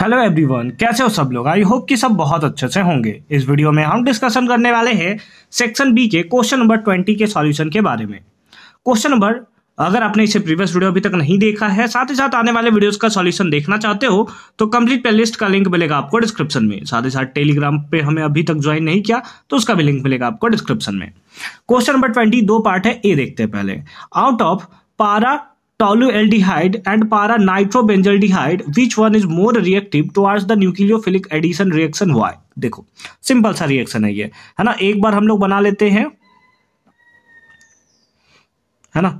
hello everyone कैसे हो सब लोग आई होप कि सब बहुत अच्छे से होंगे इस वीडियो में हम डिस्कशन करने वाले हैं सेक्शन बी के क्वेश्चन नंबर ट्वेंटी के सॉल्यूशन के बारे में क्वेश्चन नंबर अगर आपने इसे प्रीवियस वीडियो अभी तक नहीं देखा है साथ ही साथ आने वाले वीडियोस का सॉल्यूशन देखना चाहते हो तो कंप्लीट प्लेलिस्ट का लिंक मिलेगा आपको डिस्क्रिप्शन में साथ ही साथ टेलीग्राम पे हमें अभी तक ज्वाइन नहीं किया तो उसका भी लिंक मिलेगा आपको डिस्क्रिप्शन में क्वेश्चन नंबर ट्वेंटी दो पार्ट है ए देखते हैं पहले out of para tolualdehyde and para nitrobenzaldehyde which one is more reactive towards the nucleophilic addition reaction why देखो सिंपल सा रिएक्शन है ये है ना एक बार हम लोग बना लेते हैं है ना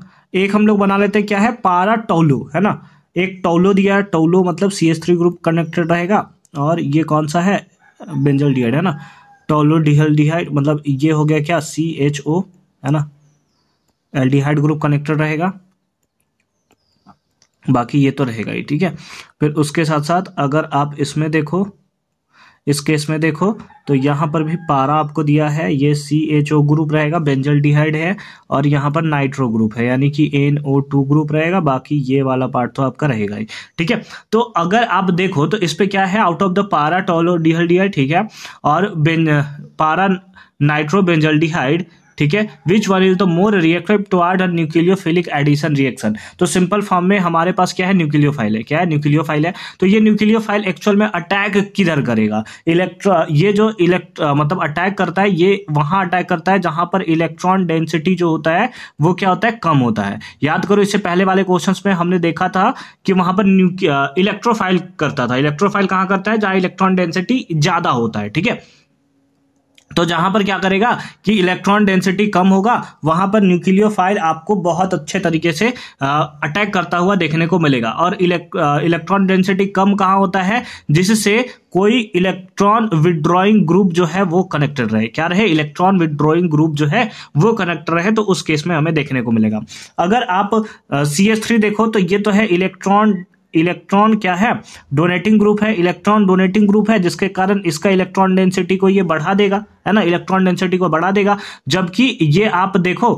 एक हम लोग बना लेते हैं क्या है पारा टोलो है ना एक टोलो दिया है टोलो मतलब C S three group connected रहेगा और ये कौन सा है बेंजल डिहाइड है ना टोलो डिहल डिहाइड मतलब ये हो गया क्या सी एच ओ है ना एल्डिहाइड ग्रुप कनेक्टेड रहेगा बाकी ये तो रहेगा ही ठीक है फिर उसके साथ साथ अगर आप इसमें देखो इस केस में देखो तो यहाँ पर भी पारा आपको दिया है ये सी एच ओ ग्रुप रहेगा बेंजल डिहाइड है और यहाँ पर नाइट्रो ग्रुप है यानी कि एन ओ टू ग्रुप रहेगा बाकी ये वाला पार्ट तो आपका रहेगा ही ठीक है तो अगर आप देखो तो इस पर क्या है out of the para tolualdehyde ठीक है और बेन पारा नाइट्रो बेंजल डिहाइड ठीक है which one is the more reactive toward nucleo nucleophilic addition reaction तो सिंपल फॉर्म में हमारे पास क्या है न्यूक्लियो है क्या है न्यूक्लियो है तो ये न्यूक्लियो एक्चुअल में अटैक किधर करेगा इलेक्ट्रो ये जो इलेक्ट मतलब अटैक करता है ये वहां अटैक करता है जहां पर इलेक्ट्रॉन डेंसिटी जो होता है वो क्या होता है कम होता है याद करो इससे पहले वाले क्वेश्चन में हमने देखा था कि वहां पर इलेक्ट्रोफाइल करता था इलेक्ट्रोफाइल कहां करता है जहां इलेक्ट्रॉन डेंसिटी ज्यादा होता है ठीक है तो जहां पर क्या करेगा कि इलेक्ट्रॉन डेंसिटी कम होगा वहां पर न्यूक्लियो आपको बहुत अच्छे तरीके से अटैक करता हुआ देखने को मिलेगा और इलेक्ट्रॉन डेंसिटी कम कहाँ होता है जिससे कोई इलेक्ट्रॉन विड्रॉइंग ग्रुप जो है वो कनेक्टेड रहे क्या रहे इलेक्ट्रॉन विड्रॉइंग ग्रुप जो है वो कनेक्टेड रहे तो उस केस में हमें देखने को मिलेगा अगर आप सी एस थ्री देखो तो ये तो है इलेक्ट्रॉन इलेक्ट्रॉन क्या है डोनेटिंग ग्रुप है इलेक्ट्रॉन डोनेटिंग ग्रुप है जिसके कारण इसका इलेक्ट्रॉन डेंसिटी को ये बढ़ा देगा है ना इलेक्ट्रॉन डेंसिटी को बढ़ा देगा जबकि ये आप देखो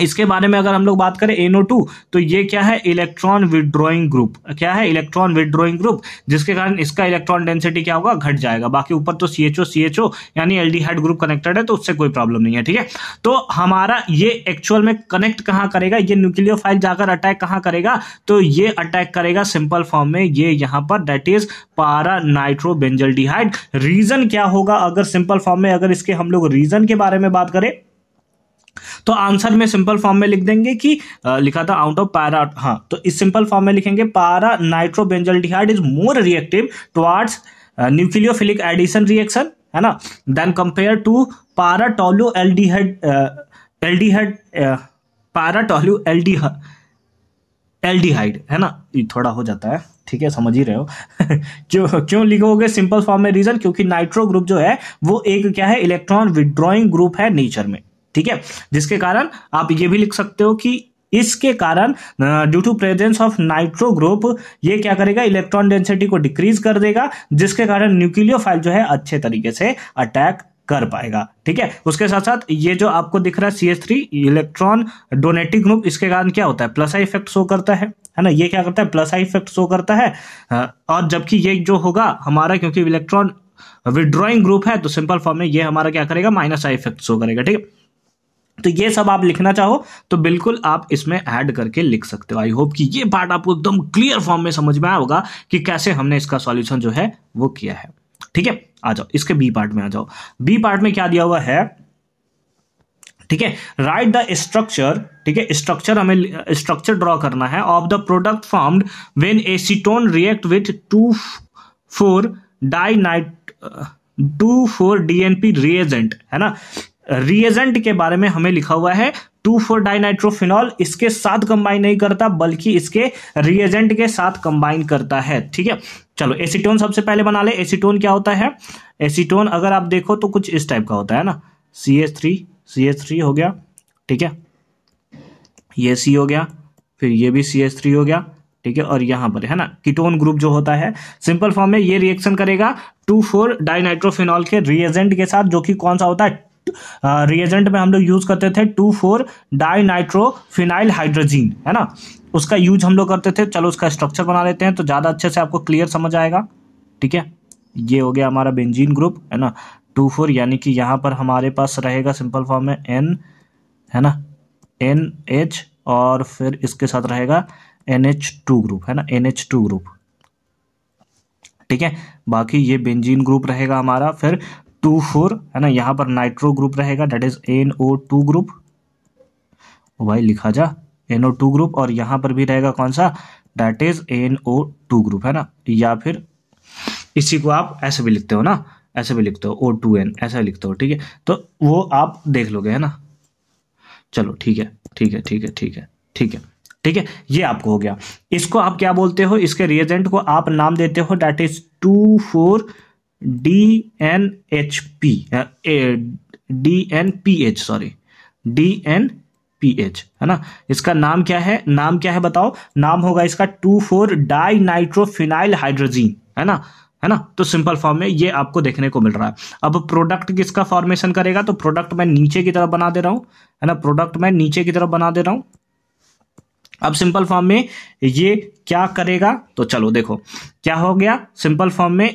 इसके बारे में अगर हम लोग बात करें टू तो ये क्या है इलेक्ट्रॉन विड्रॉइंग ग्रुप क्या है इलेक्ट्रॉन विड्रॉइंग ग्रुप जिसके कारण इसका इलेक्ट्रॉन डेंसिटी क्या होगा घट जाएगा बाकी ऊपर तो सी एच ओ सी एच ओ यानी हाइड ग्रुप कनेक्टेड है तो उससे कोई प्रॉब्लम नहीं है ठीक है तो हमारा ये एक्चुअल में कनेक्ट कहाँ करेगा ये फाइल जाकर अटैक कहाँ करेगा तो ये अटैक करेगा सिंपल फॉर्म में ये यहाँ पर that is para nitro benzal reason क्या होगा अगर सिंपल फॉर्म में अगर इसके हम लोग रीजन के बारे में बात करें तो आंसर में सिंपल फॉर्म में लिख देंगे कि लिखा था आउट ऑफ पारा हाँ तो इस सिंपल फॉर्म में लिखेंगे para nitrobenzaldehyde is more reactive towards nucleophilic addition reaction है ना देन कंपेयर टू पारा टोल्यू एल्डिहाइड एल्डिहाइड पारा टोल्यू एल्डिहा एल्डिहाइड है ना ये थोड़ा हो जाता है ठीक है समझ ही रहे हो क्यों क्यों लिखोगे सिंपल फॉर्म में रीजन क्योंकि नाइट्रो ग्रुप जो है वो एक क्या है इलेक्ट्रॉन विड्रॉइंग ग्रुप है नेचर में ठीक है जिसके कारण आप ये भी लिख सकते हो कि इसके कारण due to presence of nitro group ये क्या करेगा इलेक्ट्रॉन डेंसिटी को डिक्रीज कर देगा जिसके कारण न्यूक्लियो जो है अच्छे तरीके से अटैक कर पाएगा ठीक है उसके साथ साथ ये जो आपको दिख रहा है C three electron donating group इसके कारण क्या होता है प्लस आई इफेक्ट शो करता है है ना ये क्या करता है प्लस आई इफेक्ट शो करता है और जबकि ये जो होगा हमारा क्योंकि इलेक्ट्रॉन विड्रॉइंग ग्रुप है तो सिंपल फॉर्म में ये हमारा क्या करेगा माइनस आई इफेक्ट शो करेगा ठीक है तो ये सब आप लिखना चाहो तो बिल्कुल आप इसमें ऐड करके लिख सकते हो आई होप कि ये पार्ट आपको एकदम क्लियर फॉर्म में समझ में आया होगा कि कैसे हमने इसका सॉल्यूशन जो है वो किया है ठीक है आ जाओ इसके बी पार्ट में आ जाओ बी पार्ट में क्या दिया हुआ है ठीक है राइट द स्ट्रक्चर ठीक है स्ट्रक्चर हमें स्ट्रक्चर ड्रॉ करना है of the product formed when acetone react with two four dinitro two four DNP reagent है ना रिएजेंट के बारे में हमें लिखा हुआ है टू फोर डाइनाइट्रोफिनॉल इसके साथ कंबाइन नहीं करता बल्कि इसके रिएजेंट के साथ कंबाइन करता है ठीक है चलो एसीटोन सबसे पहले बना ले एसीटोन क्या होता है एसीटोन अगर आप देखो तो कुछ इस टाइप का होता है ना C S three C S three हो गया ठीक है ये सी हो गया फिर ये भी सी एस थ्री हो गया ठीक है और यहां पर है ना कीटोन ग्रुप जो होता है सिंपल फॉर्म में ये रिएक्शन करेगा टू फोर डाइनाइट्रोफिनॉल के रिएजेंट के साथ जो कि कौन सा होता है रिएजेंट में हम लोग यूज करते थे two four dinitrophenylhydrazine है ना उसका यूज हम लोग करते थे चलो उसका स्ट्रक्चर बना लेते हैं तो ज़्यादा अच्छे से आपको क्लियर समझ आएगा ठीक है ये हो गया हमारा बेंजीन ग्रुप है ना टू फोर यानी कि यहाँ पर हमारे पास रहेगा सिंपल फॉर्म में एन है ना एन एच और फिर इसके साथ रहेगा एन एच टू ग्रुप है ना एन एच टू ग्रुप ठीक है बाकी ये बेंजीन ग्रुप रहेगा हमारा फिर टू फोर है ना यहाँ पर नाइट्रो ग्रुप रहेगा that is N O two group भाई लिखा जा एन ओ टू ग्रुप और यहाँ पर भी रहेगा कौन सा that is N O two group है ना या फिर इसी को आप ऐसे भी लिखते हो ना ऐसे भी लिखते हो ओ टू एन ऐसा लिखते हो ठीक है तो वो आप देख लोगे है ना चलो ठीक है ठीक है ठीक है ठीक है ठीक है ठीक है ये आपको हो गया इसको आप क्या बोलते हो इसके रिएजेंट को आप नाम देते हो that is two four D N H P D N P H sorry D N P H है ना इसका नाम क्या है नाम क्या है बताओ नाम होगा इसका two four dinitrophenylhydrazine है ना है ना तो सिंपल फॉर्म में ये आपको देखने को मिल रहा है अब प्रोडक्ट किसका फॉर्मेशन करेगा तो प्रोडक्ट मैं नीचे की तरफ बना दे रहा हूं है ना प्रोडक्ट मैं नीचे की तरफ बना दे रहा हूं अब सिंपल फॉर्म में ये क्या करेगा तो चलो देखो क्या हो गया सिंपल फॉर्म में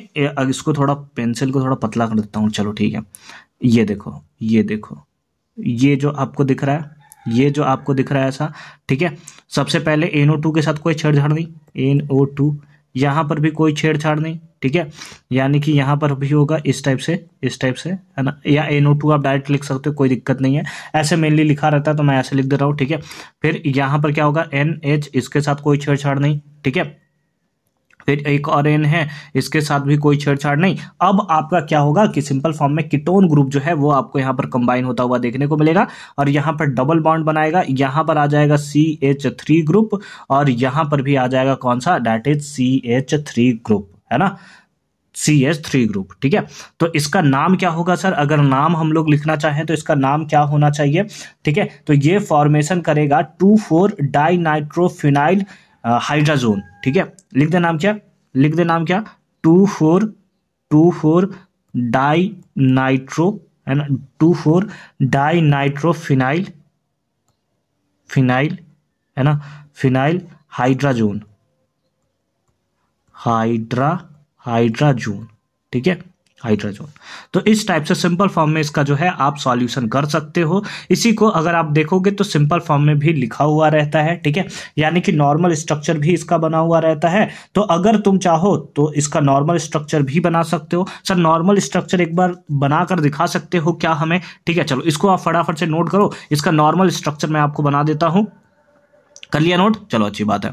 इसको थोड़ा पेंसिल को थोड़ा पतला कर देता हूँ चलो ठीक है ये देखो ये देखो ये जो आपको दिख रहा है ये जो आपको दिख रहा है ऐसा ठीक है सबसे पहले एन टू के साथ कोई छेड़छाड़ नहीं एन टू यहाँ पर भी कोई छेड़छाड़ नहीं ठीक है यानी कि यहाँ पर भी होगा इस टाइप से इस टाइप से है ना या एन टू आप डायरेक्ट लिख सकते हो कोई दिक्कत नहीं है ऐसे मेनली लिखा रहता है तो मैं ऐसे लिख दे रहा हूँ ठीक है फिर यहाँ पर क्या होगा एन एच इसके साथ कोई छेड़छाड़ नहीं ठीक है फिर एक और एन है इसके साथ भी कोई छेड़छाड़ नहीं अब आपका क्या होगा कि सिंपल फॉर्म में किटोन ग्रुप जो है वो आपको यहाँ पर कंबाइन होता हुआ देखने को मिलेगा और यहाँ पर डबल बॉन्ड बनाएगा यहाँ पर आ जाएगा सी एच थ्री ग्रुप और यहाँ पर भी आ जाएगा कौन सा that is C H three group है ना सी एच थ्री ग्रुप ठीक है तो इसका नाम क्या होगा सर अगर नाम हम लोग लिखना चाहें तो इसका नाम क्या होना चाहिए ठीक है तो ये फॉर्मेशन करेगा two four dinitrophenylhydrazone ठीक है लिख दे नाम क्या लिख दे नाम क्या two four two four dinitro है ना two four dinitrophenyl phenyl है ना फिनाइल हाइड्राजोन हाइड्रा हाइड्राजोन ठीक है हाइड्रोजन तो इस टाइप से सिंपल फॉर्म में इसका जो है आप सॉल्यूशन कर सकते हो इसी को अगर आप देखोगे तो सिंपल फॉर्म में भी लिखा हुआ रहता है ठीक है यानी कि नॉर्मल स्ट्रक्चर भी इसका बना हुआ रहता है तो अगर तुम चाहो तो इसका नॉर्मल स्ट्रक्चर भी बना सकते हो सर नॉर्मल स्ट्रक्चर एक बार बना कर दिखा सकते हो क्या हमें ठीक है चलो इसको आप फटाफट से नोट करो इसका नॉर्मल स्ट्रक्चर मैं आपको बना देता हूँ कर लिया नोट चलो अच्छी बात है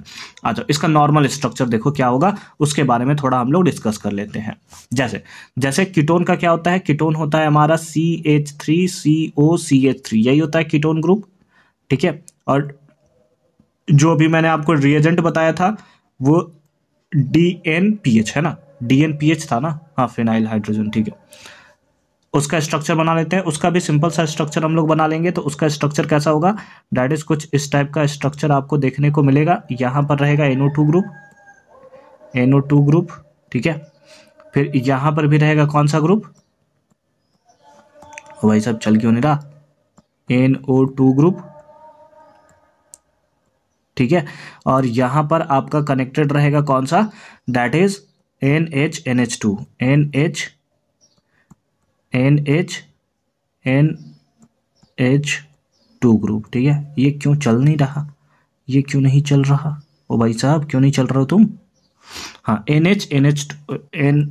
अच्छा इसका नॉर्मल स्ट्रक्चर देखो क्या होगा उसके बारे में थोड़ा हम लोग डिस्कस कर लेते हैं जैसे जैसे कीटोन का क्या होता है कीटोन होता है हमारा C H three C O C H three यही होता है कीटोन ग्रुप ठीक है और जो अभी मैंने आपको रिएजेंट बताया था वो डी एन पी एच है ना डी एन पी एच था ना हाँ फिनाइल हाइड्रोजन ठीक है उसका स्ट्रक्चर बना लेते हैं उसका भी सिंपल सा स्ट्रक्चर हम लोग बना लेंगे तो उसका स्ट्रक्चर कैसा होगा डैट इज़ कुछ इस टाइप का स्ट्रक्चर आपको देखने को मिलेगा यहाँ पर रहेगा N O two group N O two group ठीक है फिर यहाँ पर भी रहेगा कौन सा ग्रुप भाई साहब चल क्यों नहीं रहा एन ओ टू ग्रुप ठीक है और यहाँ पर आपका कनेक्टेड रहेगा कौन सा that is N H N H two N H N H N H two group ठीक है ये क्यों चल नहीं रहा ये क्यों नहीं चल रहा ओ भाई साहब क्यों नहीं चल रहा हो तुम हाँ N H N H N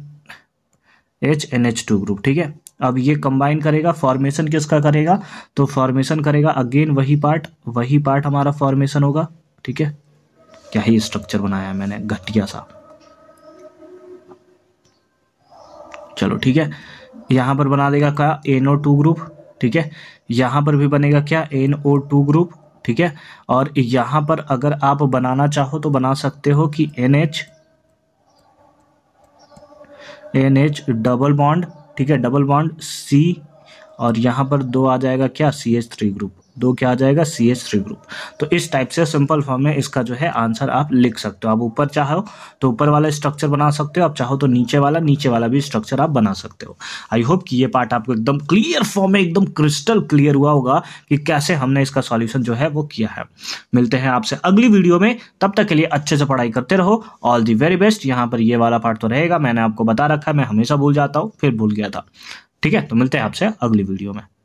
H N H two group ठीक है अब ये कंबाइन करेगा फॉर्मेशन किसका करेगा तो फॉर्मेशन करेगा अगेन वही पार्ट वही पार्ट हमारा फॉर्मेशन होगा ठीक है क्या ही स्ट्रक्चर बनाया मैंने घटिया सा चलो ठीक है यहाँ पर बना देगा क्या एन ओ टू ग्रुप ठीक है यहाँ पर भी बनेगा क्या एन ओ टू ग्रुप ठीक है और यहाँ पर अगर आप बनाना चाहो तो बना सकते हो कि N H N H double bond ठीक है डबल बॉन्ड सी और यहाँ पर दो आ जाएगा क्या सी एच थ्री ग्रुप दो क्या आ जाएगा सी एच थ्री ग्रुप तो इस टाइप से सिंपल फॉर्म में इसका जो है आंसर आप लिख सकते हो आप ऊपर चाहो तो ऊपर वाला स्ट्रक्चर बना सकते हो आप चाहो तो नीचे वाला नीचे वाला भी स्ट्रक्चर आप बना सकते हो आई होप कि ये पार्ट आपको एकदम क्लियर फॉर्म में एकदम क्रिस्टल क्लियर हुआ होगा कि कैसे हमने इसका सॉल्यूशन जो है वो किया है मिलते हैं आपसे अगली वीडियो में तब तक के लिए अच्छे से पढ़ाई करते रहो ऑल दी वेरी बेस्ट यहाँ पर ये वाला पार्ट तो रहेगा मैंने आपको बता रखा है मैं हमेशा भूल जाता हूँ फिर भूल गया था ठीक है तो मिलते हैं आपसे अगली वीडियो में